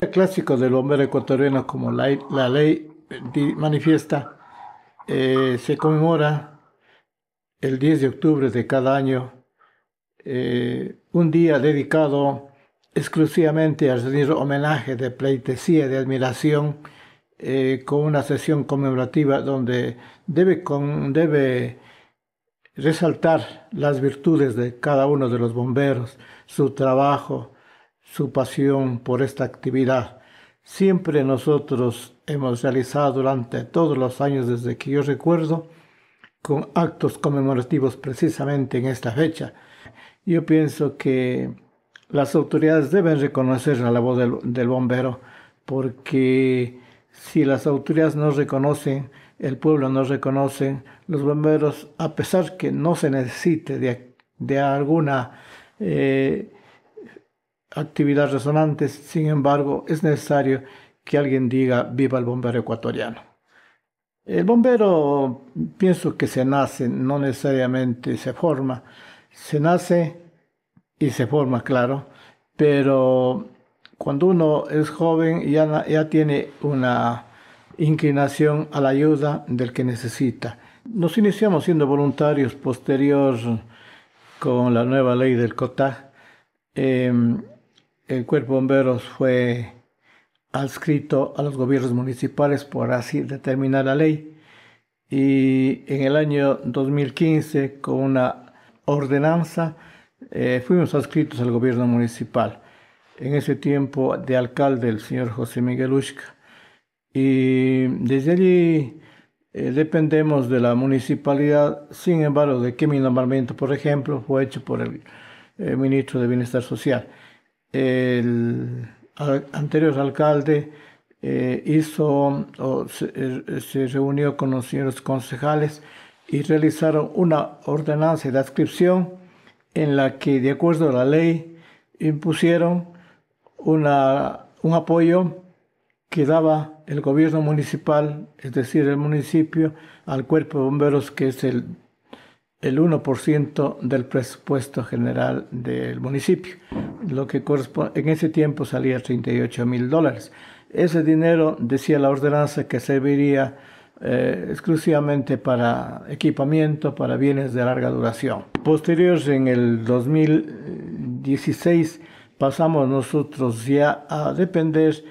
El clásico del bombero ecuatoriano como la, ley manifiesta eh, se conmemora el 10 de octubre de cada año eh, un día dedicado exclusivamente a rendir homenaje de pleitesía de admiración eh, con una sesión conmemorativa donde debe, debe resaltar las virtudes de cada uno de los bomberos, su trabajo, su pasión por esta actividad. Siempre nosotros hemos realizado durante todos los años desde que yo recuerdo con actos conmemorativos precisamente en esta fecha. Yo pienso que las autoridades deben reconocer la labor del, bombero porque si las autoridades no reconocen, el pueblo no reconoce, los bomberos, a pesar que no se necesite de, alguna... Eh, actividades resonantes, sin embargo, es necesario que alguien diga viva el bombero ecuatoriano. El bombero pienso que se nace, no necesariamente se forma. Se nace y se forma, claro, pero cuando uno es joven ya, ya tiene una inclinación a la ayuda del que necesita. Nos iniciamos siendo voluntarios posterior con la nueva ley del COTAG. Em, el cuerpo bomberos fue adscrito a los gobiernos municipales por así determinar la ley y en el año 2015 con una ordenanza eh, fuimos adscritos al gobierno municipal en ese tiempo de alcalde el señor José Miguel Ushka y desde allí eh, dependemos de la municipalidad sin embargo de que mi nombramiento por ejemplo fue hecho por el eh, ministro de bienestar social el anterior alcalde eh, hizo eh, se, reunió con los señores concejales y realizaron una ordenanza de adscripción en la que, de acuerdo a la ley, impusieron una, un apoyo que daba el gobierno municipal, es decir, el municipio, al cuerpo de bomberos, que es el el 1% del presupuesto general del municipio, lo que corresponde, en ese tiempo salía 38 mil dólares. Ese dinero, decía la ordenanza, que serviría eh, exclusivamente para equipamiento, para bienes de larga duración. Posteriormente, en el 2016, pasamos nosotros ya a depender eh,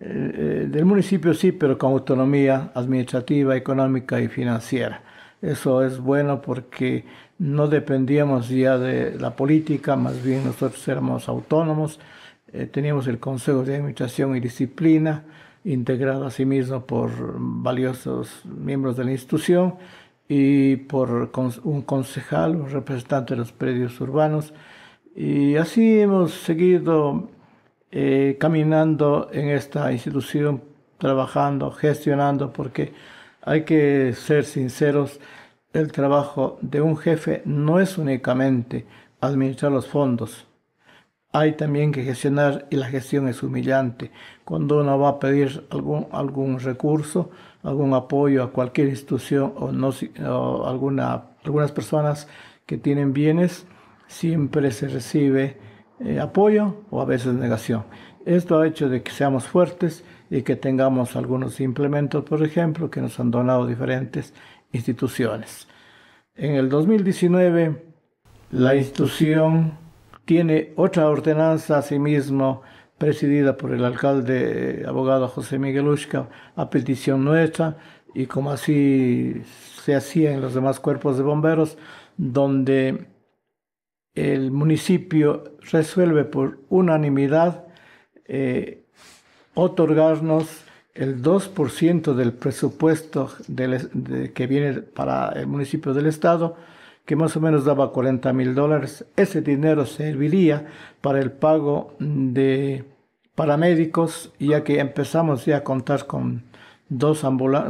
eh, del municipio, sí, pero con autonomía administrativa, económica y financiera. Eso es bueno porque no dependíamos ya de la política, más bien nosotros éramos autónomos, eh, teníamos el Consejo de Administración y Disciplina, integrado asimismo por valiosos miembros de la institución y por un concejal, un representante de los predios urbanos. Y así hemos seguido eh, caminando en esta institución, trabajando, gestionando, porque hay que ser sinceros, el trabajo de un jefe no es únicamente administrar los fondos. Hay también que gestionar y la gestión es humillante. Cuando uno va a pedir algún, recurso, algún apoyo a cualquier institución o, algunas personas que tienen bienes, siempre se recibe eh, apoyo o a veces negación. Esto ha hecho de que seamos fuertes y que tengamos algunos implementos, por ejemplo, que nos han donado diferentes instituciones. En el 2019, la institución tiene otra ordenanza asimismo presidida por el alcalde abogado José Miguel Ushka a petición nuestra y como así se hacía en los demás cuerpos de bomberos, donde el municipio resuelve por unanimidad eh, otorgarnos el 2% del presupuesto del, que viene para el municipio del estado, que más o menos daba 40 mil dólares. Ese dinero serviría para el pago de paramédicos, ya que empezamos ya a contar con dos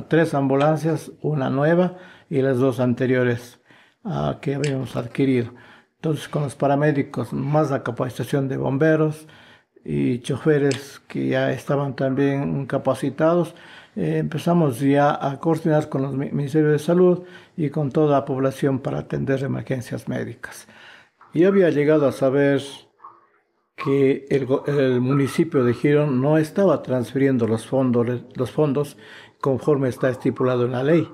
tres ambulancias, una nueva y las dos anteriores ah, que habíamos adquirido. Entonces, con los paramédicos, más la capacitación de bomberos, y choferes que ya estaban también capacitados. Eh, empezamos ya a coordinar con los Ministerios de Salud y con toda la población para atender emergencias médicas. y había llegado a saber que el, municipio de Girón no estaba transfiriendo los fondos, los fondos conforme está estipulado en la ley.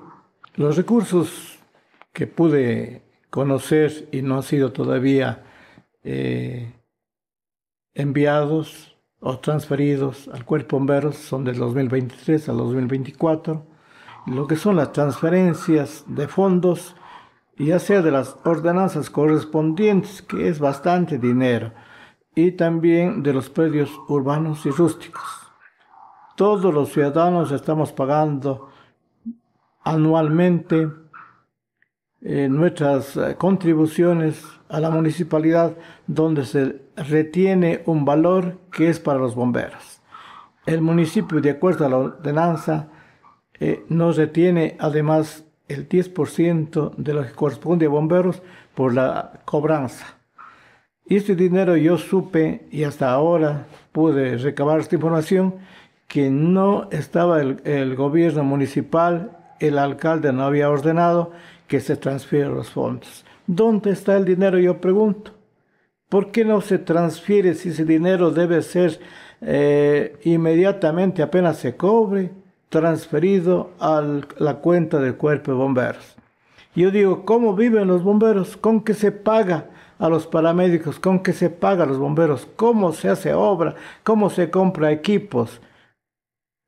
Los recursos que pude conocer y no ha sido todavía eh, enviados o transferidos al cuerpo bomberos son del 2023 al 2024. Lo que son las transferencias de fondos, ya sea de las ordenanzas correspondientes, que es bastante dinero, y también de los predios urbanos y rústicos. Todos los ciudadanos estamos pagando anualmente eh, nuestras eh, contribuciones a la municipalidad donde se retiene un valor que es para los bomberos. El municipio, de acuerdo a la ordenanza, eh, no retiene además el 10% de lo que corresponde a bomberos por la cobranza. este dinero yo supe y hasta ahora pude recabar esta información que no estaba el, el gobierno municipal, el alcalde no había ordenado que se transfieran los fondos. ¿Dónde está el dinero? Yo pregunto. ¿Por qué no se transfiere si ese dinero debe ser eh, inmediatamente, apenas se cobre, transferido a la cuenta del cuerpo de bomberos? Yo digo, ¿cómo viven los bomberos? ¿Con qué se paga a los paramédicos? ¿Con qué se paga a los bomberos? ¿Cómo se hace obra? ¿Cómo se compra equipos?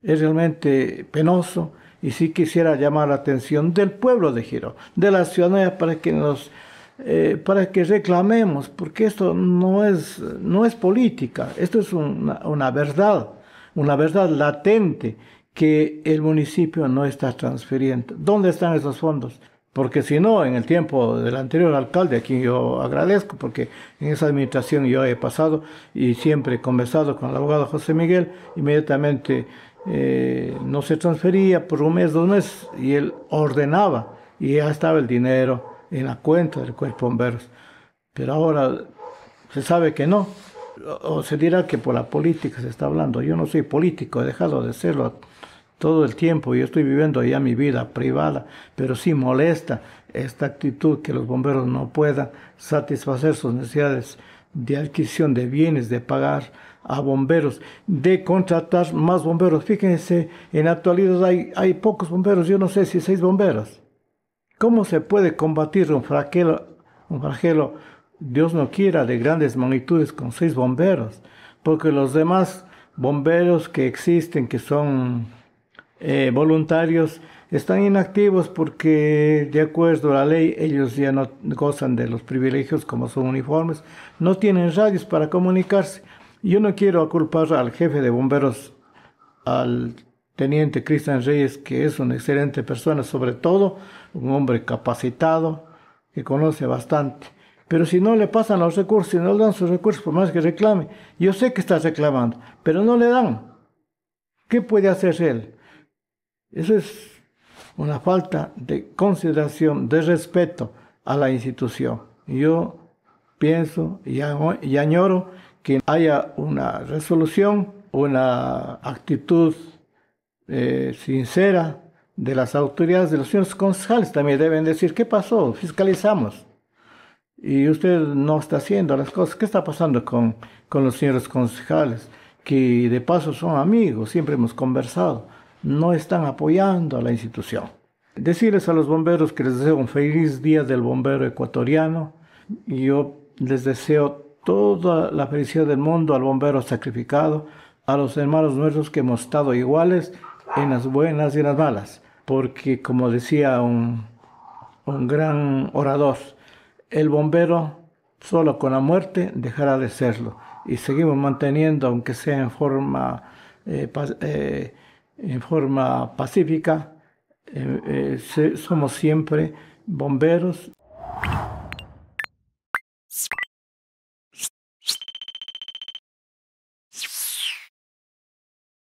Es realmente penoso y sí quisiera llamar la atención del pueblo de Giro, de la ciudadanía, para que nos eh, para que reclamemos, porque esto no es, no es política, esto es una, una verdad, una verdad latente que el municipio no está transfiriendo. ¿Dónde están esos fondos? Porque si no, en el tiempo del anterior alcalde, a quien yo agradezco, porque en esa administración yo he pasado y siempre he conversado con el abogado José Miguel, inmediatamente eh, no se transfería por un mes, dos meses, y él ordenaba, y ya estaba el dinero, en la cuenta del cuerpo bomberos. Pero ahora se sabe que no. O se dirá que por la política se está hablando. Yo no soy político, he dejado de serlo todo el tiempo. Yo estoy viviendo ya mi vida privada, pero sí molesta esta actitud que los bomberos no puedan satisfacer sus necesidades de adquisición de bienes, de pagar a bomberos, de contratar más bomberos. Fíjense, en actualidad hay, hay pocos bomberos, yo no sé si seis bomberos. ¿Cómo se puede combatir un flagelo, un Dios no quiera, de grandes magnitudes con seis bomberos? Porque los demás bomberos que existen, que son eh, voluntarios, están inactivos porque de acuerdo a la ley ellos ya no gozan de los privilegios como son uniformes, no tienen radios para comunicarse. Yo no quiero culpar al jefe de bomberos, al teniente Cristian Reyes, que es una excelente persona, sobre todo un hombre capacitado, que conoce bastante. Pero si no le pasan los recursos, si no le dan sus recursos, por más que reclame, yo sé que está reclamando, pero no le dan. ¿Qué puede hacer él? Eso es una falta de consideración, de respeto a la institución. Yo pienso y, añoro que haya una resolución, una actitud eh, sincera de las autoridades, de los señores concejales también deben decir, ¿qué pasó? Fiscalizamos. Y usted no está haciendo las cosas. ¿Qué está pasando con, los señores concejales? Que de paso son amigos, siempre hemos conversado. No están apoyando a la institución. Decirles a los bomberos que les deseo un feliz día del bombero ecuatoriano. yo les deseo toda la felicidad del mundo al bombero sacrificado, a los hermanos nuestros que hemos estado iguales en las buenas y en las malas, porque como decía un, un gran orador, el bombero solo con la muerte dejará de serlo y seguimos manteniendo, aunque sea en forma, eh, eh, en forma pacífica, eh, somos siempre bomberos